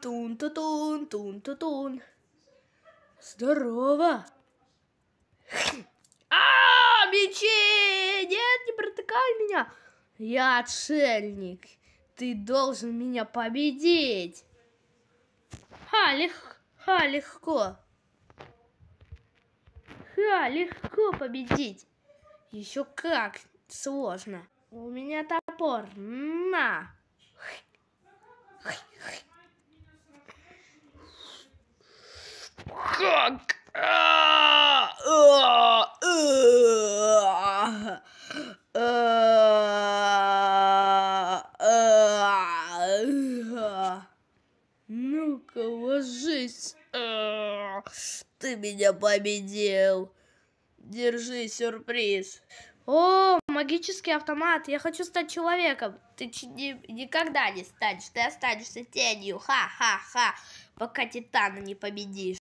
Тун-ту-тун, тун-ту-тун. Здорово! а Мечи! Нет, не протыкай меня! Я отшельник. Ты должен меня победить. Ха, лег... Ха, легко. Ха, легко победить. Еще как сложно. У меня топор. На! как? Ну-ка, ложись. А, ты меня победил. Держи сюрприз. О, магический автомат. Я хочу стать человеком. Ты ни, никогда не станешь. Ты останешься тенью. Ха-ха-ха. Пока Титана не победишь.